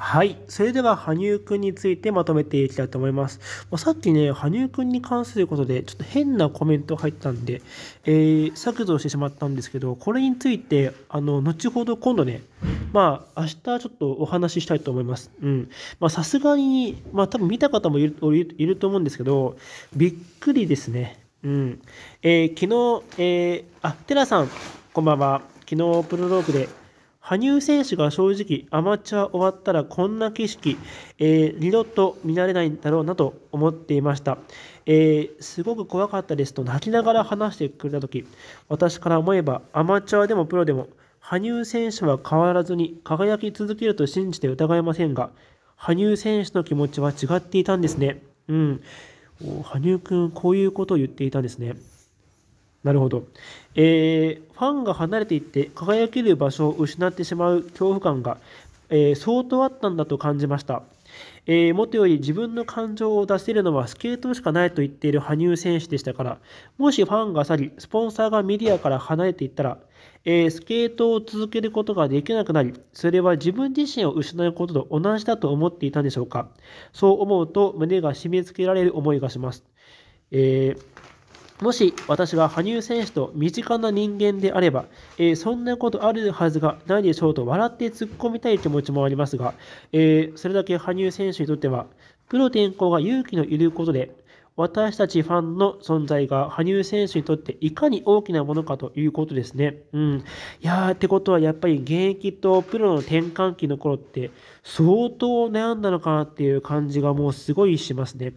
はい。それでは、羽生くんについてまとめていきたいと思います。まあ、さっきね、羽生くんに関することで、ちょっと変なコメント入ったんで、えー、削除してしまったんですけど、これについて、あの、後ほど今度ね、まあ、明日ちょっとお話ししたいと思います。うん。まさすがに、まあ、多分見た方もいるいると思うんですけど、びっくりですね。うん。えー、昨日、えー、あ、テラさん、こんばんは。昨日、プロローグで、羽生選手が正直アマチュア終わったらこんな景色、えー、二度と見られないんだろうなと思っていました、えー、すごく怖かったですと泣きながら話してくれた時私から思えばアマチュアでもプロでも羽生選手は変わらずに輝き続けると信じて疑いませんが羽生選手の気持ちは違っていたんですねうん羽生君こういうことを言っていたんですねなるほど、えー、ファンが離れていって輝ける場所を失ってしまう恐怖感が、えー、相当あったんだと感じました、えー、もとより自分の感情を出せるのはスケートしかないと言っている羽生選手でしたからもしファンが去りスポンサーがメディアから離れていったら、えー、スケートを続けることができなくなりそれは自分自身を失うことと同じだと思っていたんでしょうかそう思うと胸が締め付けられる思いがします、えーもし私が羽生選手と身近な人間であれば、えー、そんなことあるはずがないでしょうと笑って突っ込みたい気持ちもありますが、えー、それだけ羽生選手にとっては、プロ転向が勇気のいることで、私たちファンの存在が羽生選手にとっていかに大きなものかということですね。うん。いやーってことはやっぱり現役とプロの転換期の頃って相当悩んだのかなっていう感じがもうすごいしますね。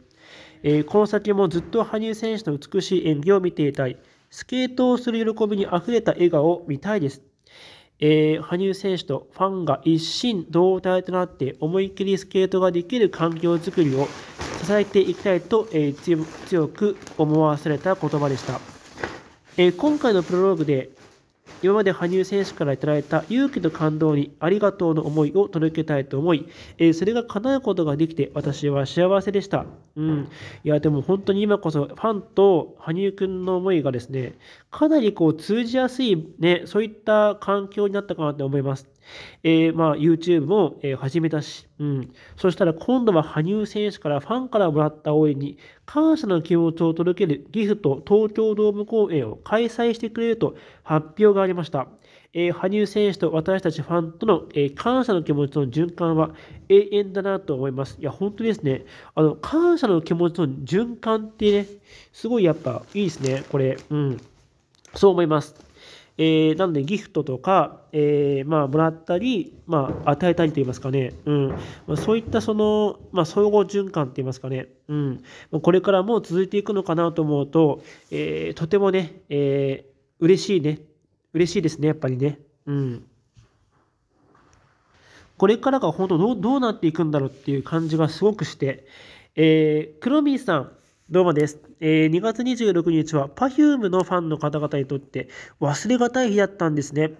えこの先もずっと羽生選手の美しい演技を見ていたい。スケートをする喜びにあふれた笑顔を見たいです。えー、羽生選手とファンが一心同体となって思いっきりスケートができる環境づくりを支えていきたいと、えー、強く思わされた言葉でした。えー、今回のプロローグで今まで羽生選手から頂いた勇気と感動にありがとうの思いを届けたいと思い、えー、それが叶うことができて私は幸せでした。うん。いや、でも本当に今こそファンと羽生くんの思いがですね、かなりこう通じやすいね、そういった環境になったかなと思います。えー、まあ、YouTube も、え始めたし、うん。そしたら今度は羽生選手からファンからもらった応援に感謝の気持ちを届けるギフト東京ドーム公演を開催してくれると発表がありました。えー、羽生選手と私たちファンとの、えー、感謝の気持ちの循環は永遠だなと思います。いや、本当ですね。あの、感謝の気持ちの循環ってね、すごいやっぱいいですね、これ。うん。そう思います。えー、なのでギフトとか、えー、まあ、もらったり、まあ、与えたりといいますかね、うんまあ、そういったその、まあ、相互循環といいますかね、うん、これからも続いていくのかなと思うと、えー、とてもね、えー、嬉しいね、嬉しいですね、やっぱりね。うんこれからが本当どうなっていくんだろうっていう感じがすごくして、えー、ミーさん、どうもです。えー、2月26日は Perfume のファンの方々にとって忘れがたい日だったんですね。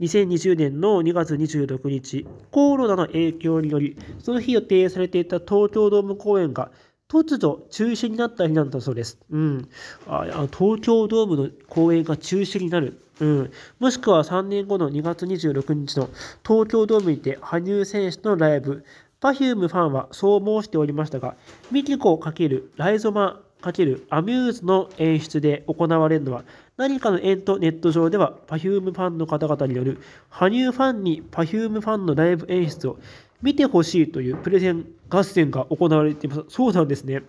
2020年の2月26日、コロナの影響により、その日予定されていた東京ドーム公演が突如中止になった日なんだそうです。うん。あ東京ドームの公演が中止になる。うん。もしくは3年後の2月26日の東京ドームにて羽生選手のライブ、Perfume ファンはそう申しておりましたが、ミキコ×ライゾマ×アミューズの演出で行われるのは、何かの縁とネット上では Perfume ファンの方々による、羽生ファンに Perfume ファンのライブ演出を見てほしいというプレゼン合戦が行われています。そうなんですね。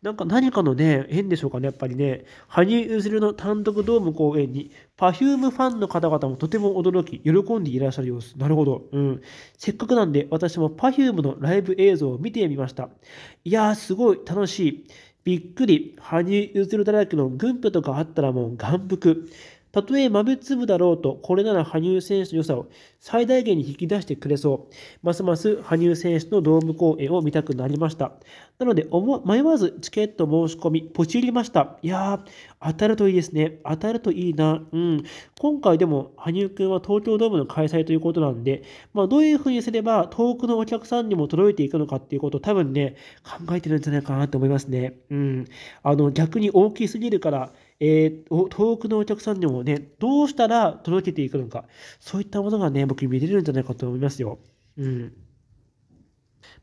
なんか何かのね、縁でしょうかね、やっぱりね、羽生結弦の単独ドーム公演に、Perfume ファンの方々もとても驚き、喜んでいらっしゃる様子。なるほど。うん。せっかくなんで、私も Perfume のライブ映像を見てみました。いやー、すごい楽しい。びっくり。羽生結弦だらけの軍部とかあったらもう眼福。たとえ豆粒だろうと、これなら羽生選手の良さを最大限に引き出してくれそう。ますます羽生選手のドーム公演を見たくなりました。なので、迷わずチケット申し込み、ポチりました。いやー、当たるといいですね。当たるといいな。うん。今回でも、羽生くんは東京ドームの開催ということなんで、まあ、どういう風にすれば遠くのお客さんにも届いていくのかっていうことを多分ね、考えてるんじゃないかなと思いますね。うん。あの、逆に大きすぎるから、えー、遠くのお客さんにもね、どうしたら届けていくのか、そういったものがね、僕見れるんじゃないかと思いますよ。うん。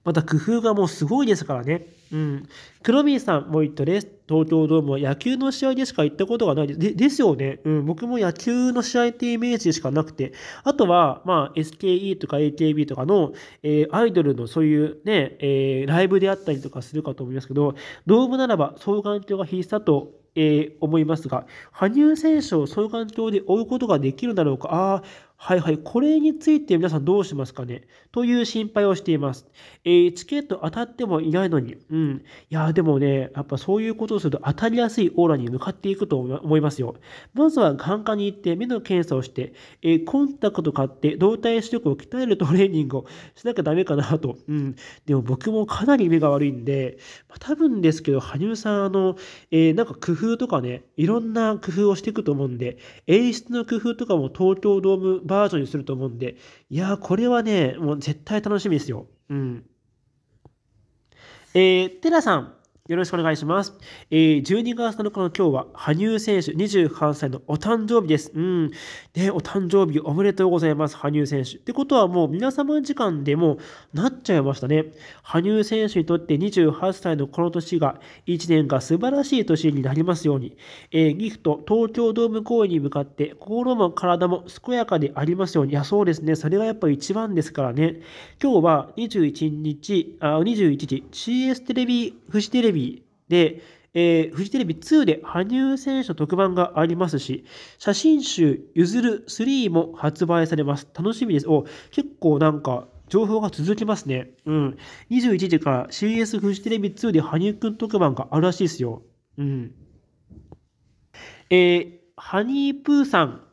また工夫がもうすごいですからね。うん。黒ビーさんも言ったレース、東京ドームは野球の試合でしか行ったことがないでですよね。うん。僕も野球の試合ってイメージしかなくて。あとは、まあ、SKE とか AKB とかの、えー、アイドルのそういうね、えー、ライブであったりとかするかと思いますけど、ドームならば双眼鏡が必須だとえー、思いますが、羽生選手を双眼鏡で追うことができるだろうか、ああ、はいはい、これについて皆さんどうしますかねという心配をしています。えー、チケット当たってもいないのに。うん。いや、でもね、やっぱそういうことをすると当たりやすいオーラに向かっていくと思いますよ。まずは眼科に行って目の検査をして、えー、コンタクト買って動体視力を鍛えるトレーニングをしなきゃダメかなと。うん。でも僕もかなり目が悪いんで、まあ、多分ですけど、羽生さん、あの、えー、なんか工夫とかね、いろんな工夫をしていくと思うんで、演出の工夫とかも東京ドームバージョンにすると思うんで、いやこれはね、もう絶対楽しみですよ。うん。えー、テラさん、よろしくお願いします。え12月7日の今日は、羽生選手28歳のお誕生日です。うん。ね、お誕生日おめでとうございます、羽生選手。ってことはもう皆様時間でもなっちゃいましたね。羽生選手にとって28歳のこの年が、1年が素晴らしい年になりますように、えー、ギフト東京ドーム公演に向かって心も体も健やかでありますように、いや、そうですね。それがやっぱ一番ですからね。今日は21日、あ21時、CS テレビ、フジテレビビで、えー、フジテレビ2で羽生選手の特番がありますし、写真集ゆずる3も発売されます。楽しみです。お、結構なんか情報が続きますね。うん。21時から CS フジテレビ2で羽生くん特番があるらしいですよ。うん。えー、ハニープーさん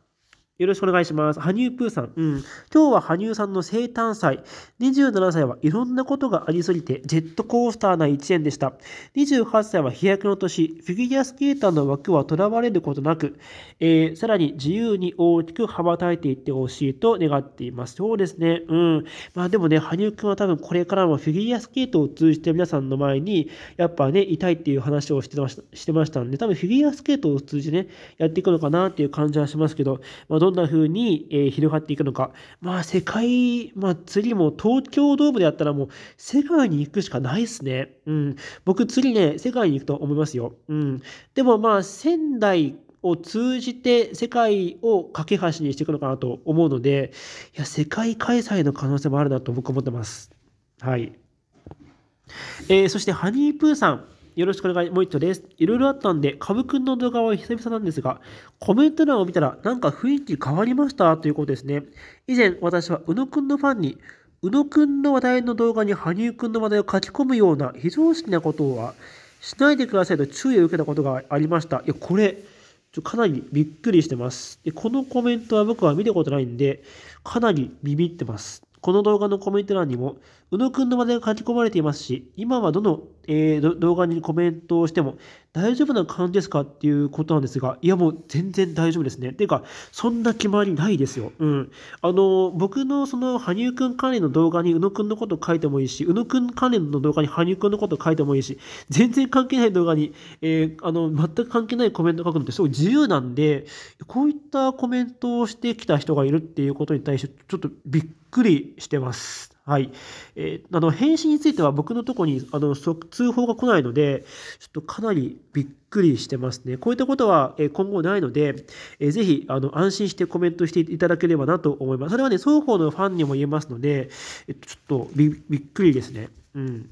よろしくお願いします。羽生プーさん。うん。今日は羽生さんの生誕祭。27歳はいろんなことがありすぎて、ジェットコースターな一年でした。28歳は飛躍の年。フィギュアスケーターの枠はとらわれることなく、えー、さらに自由に大きく羽ばたいていってほしいと願っています。そうですね。うん。まあでもね、羽生くんは多分これからもフィギュアスケートを通じて皆さんの前に、やっぱね、痛いっていう話をしてましたしてましたんで、多分フィギュアスケートを通じてね、やっていくのかなっていう感じはしますけど、まあどんな風に、えー、広がっていくのか。まあ、世界、まあ、次も東京ドームでやったらもう、世界に行くしかないっすね。うん。僕、次ね、世界に行くと思いますよ。うん。でもまあ、仙台、を通じて世界を架け橋にしていくのかなと思うので、いや、世界開催の可能性もあるなと僕は思ってます。はい。えー、そして、ハニープーさん。よろしくお願い。もう一度です。いろいろあったんで、カブくんの動画は久々なんですが、コメント欄を見たら、なんか雰囲気変わりましたということですね。以前、私は宇野くんのファンに、宇野くんの話題の動画に羽生くんの話題を書き込むような非常識なことはしないでくださいと注意を受けたことがありました。いや、これ、ちょかなりびっくりしてます。で、このコメントは僕は見たことないんで、かなりビビってます。この動画のコメント欄にも、宇野くんの真似が書き込まれていますし、今はどの、えー、動画にコメントをしても大丈夫な感じですかっていうことなんですが、いやもう全然大丈夫ですね。ていうか、そんな決まりないですよ。うん。あの、僕のその羽生くん関連の動画に宇野くんのこと書いてもいいし、宇野くん関連の動画に羽生くんのこと書いてもいいし、全然関係ない動画に、えー、あの、全く関係ないコメント書くのってすごい自由なんで、こういったコメントをしてきた人がいるっていうことに対して、ちょっとびっくりしてます。はい。えー、あの、返信については僕のとこに、あの、通報が来ないので、ちょっとかなりびっくりしてますね。こういったことは、え今後ないので、えー、ぜひ、あの、安心してコメントしていただければなと思います。それはね、双方のファンにも言えますので、えちょっとびっくりですね。うん。